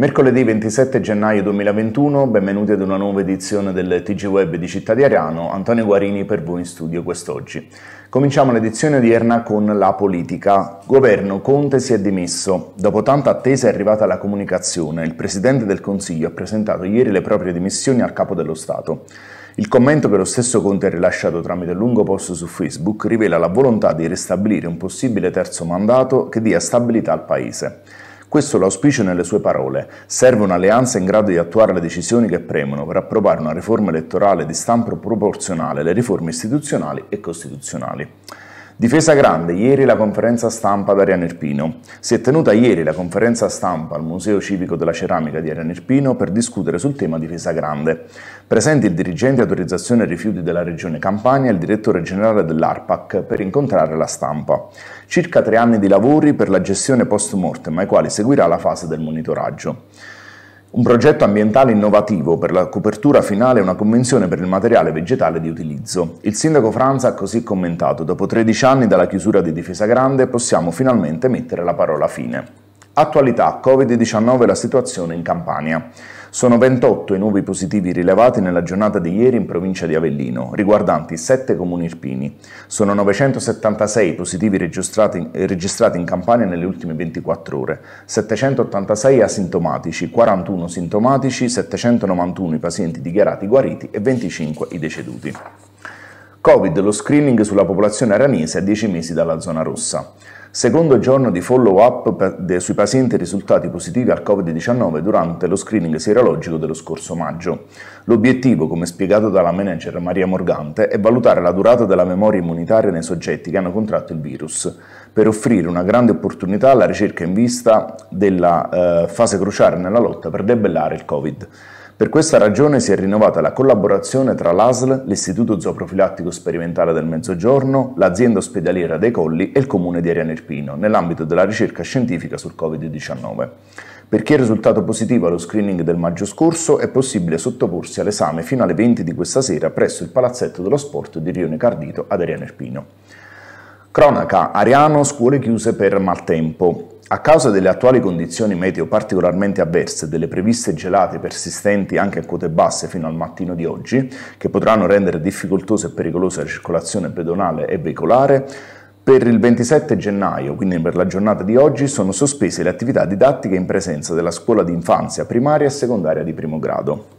Mercoledì 27 gennaio 2021, benvenuti ad una nuova edizione del TG Web di Città di Ariano, Antonio Guarini per voi in studio quest'oggi. Cominciamo l'edizione odierna con la politica. Governo Conte si è dimesso. Dopo tanta attesa è arrivata la comunicazione. Il Presidente del Consiglio ha presentato ieri le proprie dimissioni al Capo dello Stato. Il commento che lo stesso Conte ha rilasciato tramite un lungo post su Facebook rivela la volontà di ristabilire un possibile terzo mandato che dia stabilità al Paese. Questo l'auspicio nelle sue parole. Serve un'alleanza in grado di attuare le decisioni che premono per approvare una riforma elettorale di stampo proporzionale alle riforme istituzionali e costituzionali. Difesa grande, ieri la conferenza stampa ad Ariane Irpino. Si è tenuta ieri la conferenza stampa al Museo Civico della Ceramica di Ariane Irpino per discutere sul tema difesa grande. Presenti il dirigente autorizzazione rifiuti della Regione Campania e il direttore generale dell'ARPAC per incontrare la stampa. Circa tre anni di lavori per la gestione post mortem ai quali seguirà la fase del monitoraggio. Un progetto ambientale innovativo per la copertura finale e una convenzione per il materiale vegetale di utilizzo. Il sindaco Franza ha così commentato, dopo 13 anni dalla chiusura di Difesa Grande possiamo finalmente mettere la parola fine. Attualità Covid-19 e la situazione in Campania. Sono 28 i nuovi positivi rilevati nella giornata di ieri in provincia di Avellino, riguardanti 7 comuni irpini. Sono 976 i positivi registrati, registrati in Campania nelle ultime 24 ore, 786 asintomatici, 41 sintomatici, 791 i pazienti dichiarati guariti e 25 i deceduti. Covid, lo screening sulla popolazione aranese a 10 mesi dalla zona rossa. Secondo giorno di follow-up sui pazienti risultati positivi al Covid-19 durante lo screening serologico dello scorso maggio. L'obiettivo, come spiegato dalla manager Maria Morgante, è valutare la durata della memoria immunitaria nei soggetti che hanno contratto il virus, per offrire una grande opportunità alla ricerca in vista della eh, fase cruciale nella lotta per debellare il Covid. Per questa ragione si è rinnovata la collaborazione tra l'ASL, l'Istituto Zooprofilattico Sperimentale del Mezzogiorno, l'azienda ospedaliera dei Colli e il comune di Ariane Irpino, nell'ambito della ricerca scientifica sul Covid-19. Per chi è risultato positivo allo screening del maggio scorso è possibile sottoporsi all'esame fino alle 20 di questa sera presso il Palazzetto dello Sport di Rione Cardito ad Ariane Irpino. Cronaca, Ariano scuole chiuse per maltempo. A causa delle attuali condizioni meteo particolarmente avverse e delle previste gelate persistenti anche a quote basse fino al mattino di oggi, che potranno rendere difficoltosa e pericolosa la circolazione pedonale e veicolare, per il 27 gennaio, quindi per la giornata di oggi, sono sospese le attività didattiche in presenza della scuola di infanzia primaria e secondaria di primo grado.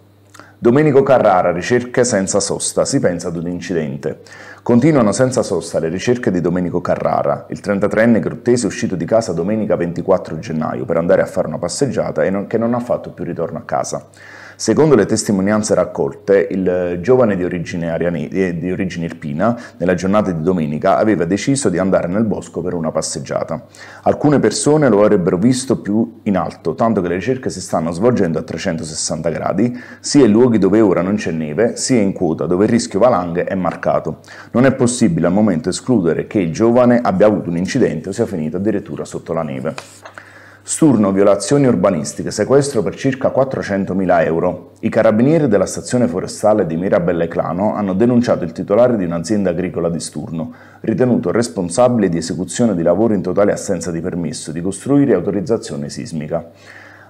Domenico Carrara, ricerche senza sosta, si pensa ad un incidente. Continuano senza sosta le ricerche di Domenico Carrara, il 33enne grottese uscito di casa domenica 24 gennaio per andare a fare una passeggiata e non, che non ha fatto più ritorno a casa. Secondo le testimonianze raccolte, il giovane di origine, ariani, eh, di origine irpina, nella giornata di domenica, aveva deciso di andare nel bosco per una passeggiata. Alcune persone lo avrebbero visto più in alto, tanto che le ricerche si stanno svolgendo a 360 gradi, sia in luoghi dove ora non c'è neve, sia in quota dove il rischio valanghe è marcato. Non è possibile al momento escludere che il giovane abbia avuto un incidente o sia finito addirittura sotto la neve sturno violazioni urbanistiche, sequestro per circa 400.000 euro. I carabinieri della stazione forestale di Mirabelle Clano hanno denunciato il titolare di un'azienda agricola di Sturno, ritenuto responsabile di esecuzione di lavori in totale assenza di permesso, di costruire autorizzazione sismica.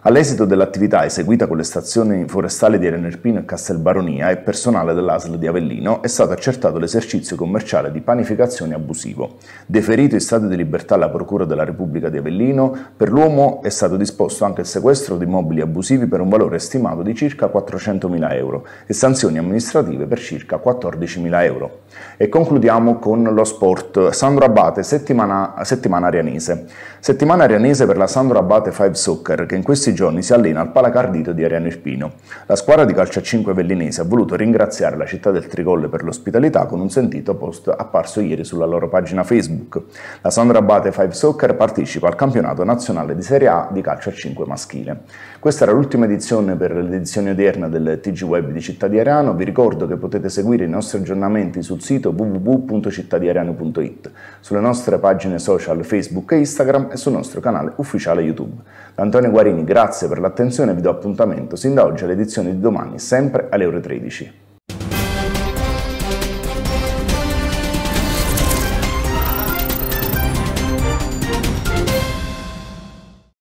All'esito dell'attività eseguita con le stazioni forestali di Arenerpino e Castelbaronia e personale dell'ASL di Avellino è stato accertato l'esercizio commerciale di panificazione abusivo. Deferito in stato di libertà alla Procura della Repubblica di Avellino, per l'uomo è stato disposto anche il sequestro di mobili abusivi per un valore stimato di circa 400.000 euro e sanzioni amministrative per circa 14.000 euro. E concludiamo con lo sport. Sandro Abate, settimana, settimana arianese. Settimana arianese per la Sandro Abate 5 Soccer che in questi questi giorni si allena al Palacardito di Ariano Irpino. La squadra di calcio a 5 vellinese ha voluto ringraziare la città del Tricolle per l'ospitalità con un sentito post apparso ieri sulla loro pagina Facebook. La Sandra Bate 5 Soccer partecipa al campionato nazionale di Serie A di calcio a 5 maschile. Questa era l'ultima edizione per l'edizione odierna del TG Web di Città di Ariano. Vi ricordo che potete seguire i nostri aggiornamenti sul sito www.cittadiariano.it, sulle nostre pagine social Facebook e Instagram e sul nostro canale ufficiale YouTube. Antonio Guarini, grazie grazie per l'attenzione e vi do appuntamento sin da oggi all'edizione di domani, sempre alle ore 13.